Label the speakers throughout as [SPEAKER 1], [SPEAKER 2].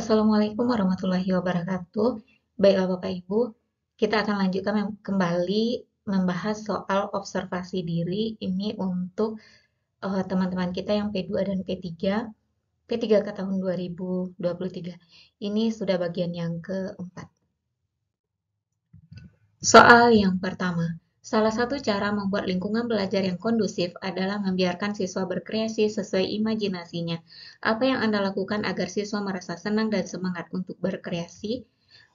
[SPEAKER 1] Assalamualaikum warahmatullahi wabarakatuh. Baiklah Bapak Ibu, kita akan lanjutkan kembali membahas soal observasi diri ini untuk eh, teman-teman uh, kita yang P2 dan P3. P3 ke tahun 2023. Ini sudah bagian yang keempat. Soal yang pertama. Salah satu cara membuat lingkungan belajar yang kondusif adalah membiarkan siswa berkreasi sesuai imajinasinya. Apa yang Anda lakukan agar siswa merasa senang dan semangat untuk berkreasi?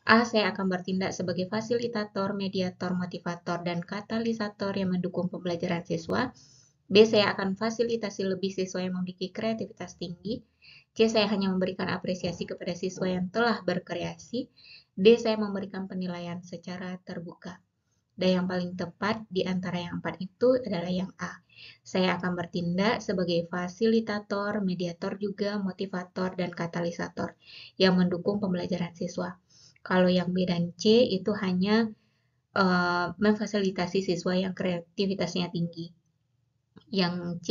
[SPEAKER 1] A. Saya akan bertindak sebagai fasilitator, mediator, motivator, dan katalisator yang mendukung pembelajaran siswa. B. Saya akan fasilitasi lebih siswa yang memiliki kreativitas tinggi. C. Saya hanya memberikan apresiasi kepada siswa yang telah berkreasi. D. Saya memberikan penilaian secara terbuka. Dan yang paling tepat di antara yang empat itu adalah yang A. Saya akan bertindak sebagai fasilitator, mediator juga, motivator, dan katalisator yang mendukung pembelajaran siswa. Kalau yang B dan C itu hanya uh, memfasilitasi siswa yang kreativitasnya tinggi. Yang C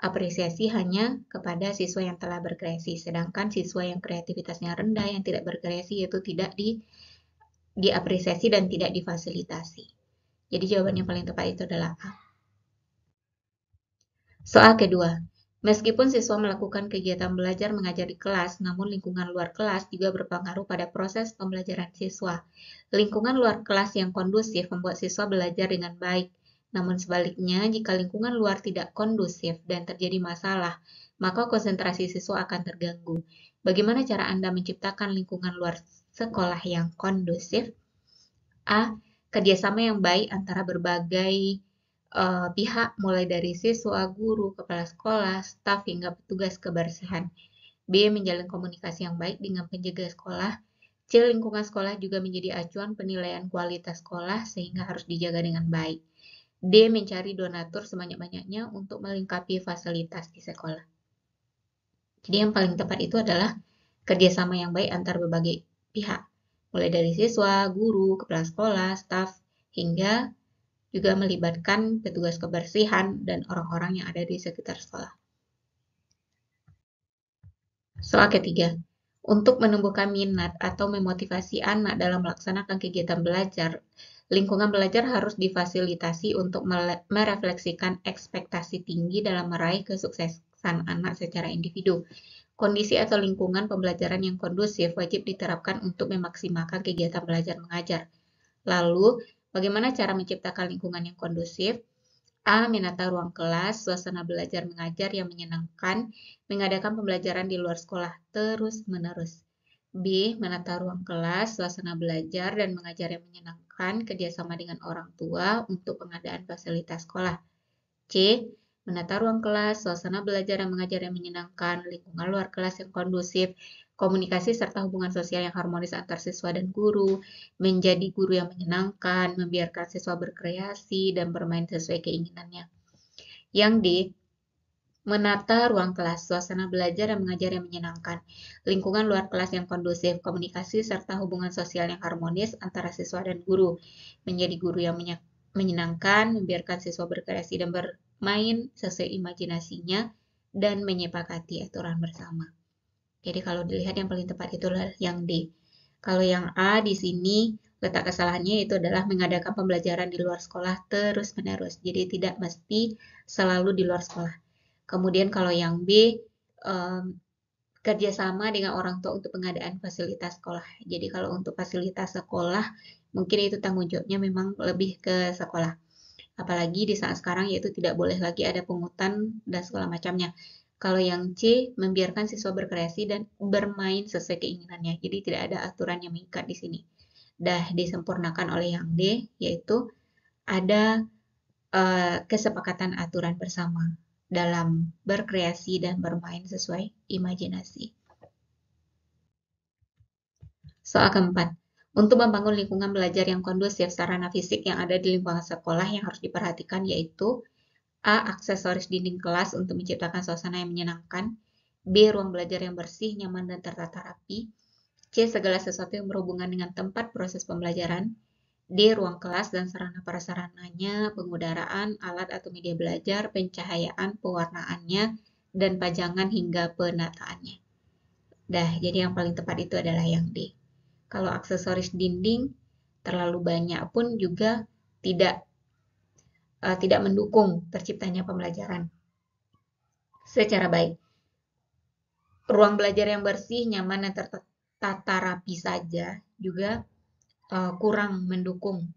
[SPEAKER 1] apresiasi hanya kepada siswa yang telah berkreasi, sedangkan siswa yang kreativitasnya rendah, yang tidak berkreasi, itu tidak di diapresiasi dan tidak difasilitasi. Jadi jawaban yang paling tepat itu adalah A. Soal kedua, meskipun siswa melakukan kegiatan belajar mengajar di kelas, namun lingkungan luar kelas juga berpengaruh pada proses pembelajaran siswa. Lingkungan luar kelas yang kondusif membuat siswa belajar dengan baik. Namun sebaliknya, jika lingkungan luar tidak kondusif dan terjadi masalah, maka konsentrasi siswa akan terganggu. Bagaimana cara Anda menciptakan lingkungan luar sekolah yang kondusif. A. Kerjasama yang baik antara berbagai uh, pihak, mulai dari siswa, guru, kepala sekolah, staf, hingga petugas kebersihan. B. Menjalin komunikasi yang baik dengan penjaga sekolah. C. Lingkungan sekolah juga menjadi acuan penilaian kualitas sekolah sehingga harus dijaga dengan baik. D. Mencari donatur sebanyak-banyaknya untuk melengkapi fasilitas di sekolah. Jadi yang paling tepat itu adalah kerjasama yang baik antar berbagai pihak, mulai dari siswa, guru, kepala sekolah, staf, hingga juga melibatkan petugas kebersihan dan orang-orang yang ada di sekitar sekolah. Soal ketiga, untuk menumbuhkan minat atau memotivasi anak dalam melaksanakan kegiatan belajar, lingkungan belajar harus difasilitasi untuk merefleksikan ekspektasi tinggi dalam meraih kesuksesan anak secara individu. Kondisi atau lingkungan pembelajaran yang kondusif wajib diterapkan untuk memaksimalkan kegiatan belajar mengajar. Lalu, bagaimana cara menciptakan lingkungan yang kondusif? A. Menata ruang kelas, suasana belajar mengajar yang menyenangkan, mengadakan pembelajaran di luar sekolah terus-menerus. B. Menata ruang kelas, suasana belajar dan mengajar yang menyenangkan, kerjasama dengan orang tua untuk pengadaan fasilitas sekolah. C menata ruang kelas, suasana belajar dan mengajar yang menyenangkan, lingkungan luar kelas yang kondusif, komunikasi serta hubungan sosial yang harmonis antar siswa dan guru, menjadi guru yang menyenangkan, membiarkan siswa berkreasi dan bermain sesuai keinginannya. Yang D, menata ruang kelas, suasana belajar dan mengajar yang menyenangkan, lingkungan luar kelas yang kondusif, komunikasi serta hubungan sosial yang harmonis antara siswa dan guru, menjadi guru yang menyenangkan, membiarkan siswa berkreasi dan ber main sesuai imajinasinya, dan menyepakati aturan bersama. Jadi kalau dilihat yang paling tepat itulah yang D. Kalau yang A di sini letak kesalahannya itu adalah mengadakan pembelajaran di luar sekolah terus-menerus. Jadi tidak mesti selalu di luar sekolah. Kemudian kalau yang B um, kerjasama dengan orang tua untuk pengadaan fasilitas sekolah. Jadi kalau untuk fasilitas sekolah mungkin itu tanggung jawabnya memang lebih ke sekolah apalagi di saat sekarang yaitu tidak boleh lagi ada pungutan dan segala macamnya. Kalau yang C membiarkan siswa berkreasi dan bermain sesuai keinginannya. Jadi tidak ada aturan yang mengikat di sini. Dah disempurnakan oleh yang D yaitu ada uh, kesepakatan aturan bersama dalam berkreasi dan bermain sesuai imajinasi. Soal keempat, untuk membangun lingkungan belajar yang kondusif sarana fisik yang ada di lingkungan sekolah yang harus diperhatikan yaitu A. Aksesoris dinding kelas untuk menciptakan suasana yang menyenangkan B. Ruang belajar yang bersih, nyaman, dan tertata rapi C. Segala sesuatu yang berhubungan dengan tempat proses pembelajaran D. Ruang kelas dan sarana prasarananya, pengudaraan, alat atau media belajar, pencahayaan, pewarnaannya, dan pajangan hingga penataannya. Dah, jadi yang paling tepat itu adalah yang D. Kalau aksesoris dinding terlalu banyak pun juga tidak uh, tidak mendukung terciptanya pembelajaran secara baik. Ruang belajar yang bersih, nyaman, dan tertata rapi saja juga uh, kurang mendukung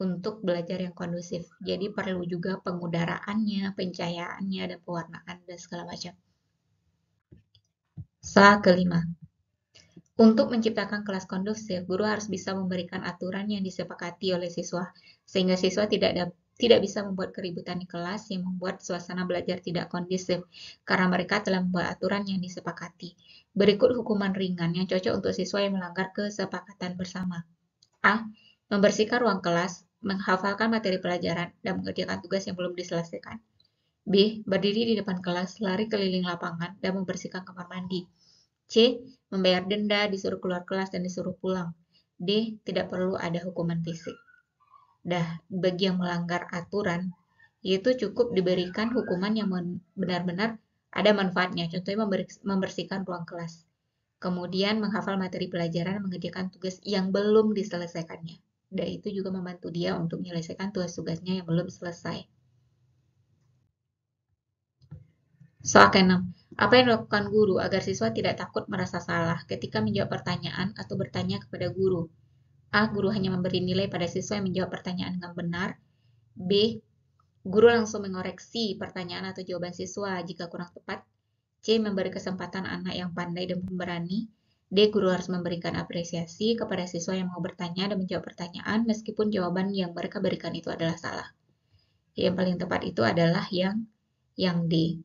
[SPEAKER 1] untuk belajar yang kondusif. Jadi perlu juga pengudaraannya, pencahayaannya, dan pewarnaan dan segala macam. Sa kelima, untuk menciptakan kelas kondusif, guru harus bisa memberikan aturan yang disepakati oleh siswa, sehingga siswa tidak dapat tidak bisa membuat keributan di kelas yang membuat suasana belajar tidak kondusif, karena mereka telah membuat aturan yang disepakati. Berikut hukuman ringan yang cocok untuk siswa yang melanggar kesepakatan bersama. A. Membersihkan ruang kelas, menghafalkan materi pelajaran, dan mengerjakan tugas yang belum diselesaikan. B. Berdiri di depan kelas, lari keliling lapangan, dan membersihkan kamar mandi. C. Membayar denda, disuruh keluar kelas, dan disuruh pulang. D. Tidak perlu ada hukuman fisik. Dah, bagi yang melanggar aturan, yaitu cukup diberikan hukuman yang benar-benar ada manfaatnya. Contohnya membersihkan ruang kelas. Kemudian menghafal materi pelajaran, mengerjakan tugas yang belum diselesaikannya. Dan itu juga membantu dia untuk menyelesaikan tugas-tugasnya yang belum selesai. Soal ke-6. Apa yang dilakukan guru agar siswa tidak takut merasa salah ketika menjawab pertanyaan atau bertanya kepada guru? A. Guru hanya memberi nilai pada siswa yang menjawab pertanyaan dengan benar. B. Guru langsung mengoreksi pertanyaan atau jawaban siswa jika kurang tepat. C. Memberi kesempatan anak yang pandai dan pemberani. D. Guru harus memberikan apresiasi kepada siswa yang mau bertanya dan menjawab pertanyaan meskipun jawaban yang mereka berikan itu adalah salah. Yang paling tepat itu adalah yang yang D.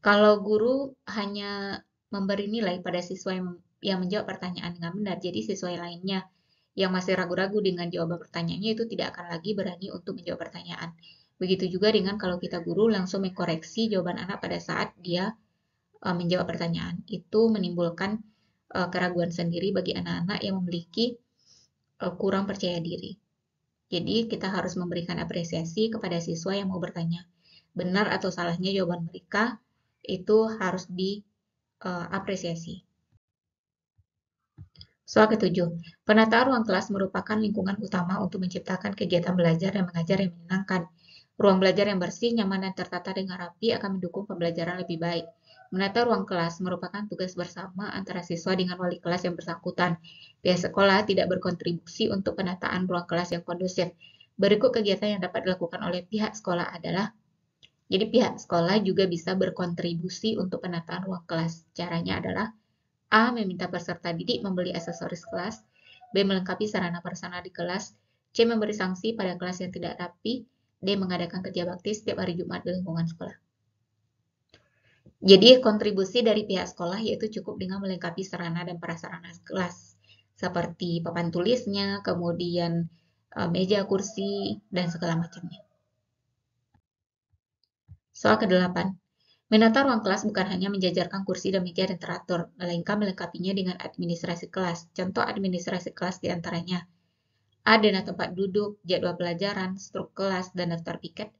[SPEAKER 1] Kalau guru hanya memberi nilai pada siswa yang, yang menjawab pertanyaan dengan benar, jadi siswa lainnya yang masih ragu-ragu dengan jawaban pertanyaannya itu tidak akan lagi berani untuk menjawab pertanyaan. Begitu juga dengan kalau kita guru langsung mengkoreksi jawaban anak pada saat dia uh, menjawab pertanyaan. Itu menimbulkan uh, keraguan sendiri bagi anak-anak yang memiliki uh, kurang percaya diri. Jadi kita harus memberikan apresiasi kepada siswa yang mau bertanya. Benar atau salahnya jawaban mereka, itu harus diapresiasi. Eh, Soal ketujuh, penata ruang kelas merupakan lingkungan utama untuk menciptakan kegiatan belajar dan mengajar yang menyenangkan. Ruang belajar yang bersih, nyaman, dan tertata dengan rapi akan mendukung pembelajaran lebih baik. Menata ruang kelas merupakan tugas bersama antara siswa dengan wali kelas yang bersangkutan. Pihak sekolah tidak berkontribusi untuk penataan ruang kelas yang kondusif. Berikut kegiatan yang dapat dilakukan oleh pihak sekolah adalah jadi pihak sekolah juga bisa berkontribusi untuk penataan ruang kelas. Caranya adalah A. Meminta peserta didik membeli aksesoris kelas. B. Melengkapi sarana personal di kelas. C. Memberi sanksi pada kelas yang tidak rapi. D. Mengadakan kerja bakti setiap hari Jumat di lingkungan sekolah. Jadi kontribusi dari pihak sekolah yaitu cukup dengan melengkapi sarana dan prasarana kelas. Seperti papan tulisnya, kemudian e, meja kursi, dan segala macamnya. Soal ke-8. Menata ruang kelas bukan hanya menjajarkan kursi dan meja dan teratur, melainkan melengkapinya dengan administrasi kelas. Contoh administrasi kelas diantaranya A. Dana tempat duduk, jadwal pelajaran, struk kelas, dan daftar piket.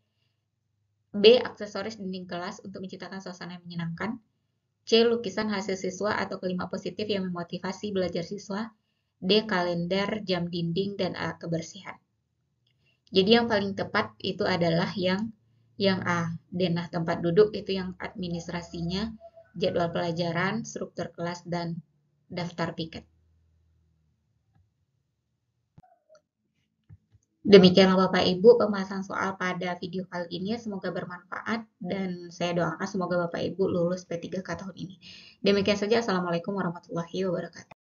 [SPEAKER 1] B. Aksesoris dinding kelas untuk menciptakan suasana yang menyenangkan. C. Lukisan hasil siswa atau kelima positif yang memotivasi belajar siswa. D. Kalender, jam dinding, dan A. Kebersihan. Jadi yang paling tepat itu adalah yang yang A, denah tempat duduk itu yang administrasinya, jadwal pelajaran, struktur kelas, dan daftar piket.
[SPEAKER 2] Demikianlah
[SPEAKER 1] Bapak Ibu pembahasan soal pada video kali ini. Semoga bermanfaat dan saya doakan semoga Bapak Ibu lulus P3K tahun ini. Demikian saja. Assalamualaikum warahmatullahi wabarakatuh.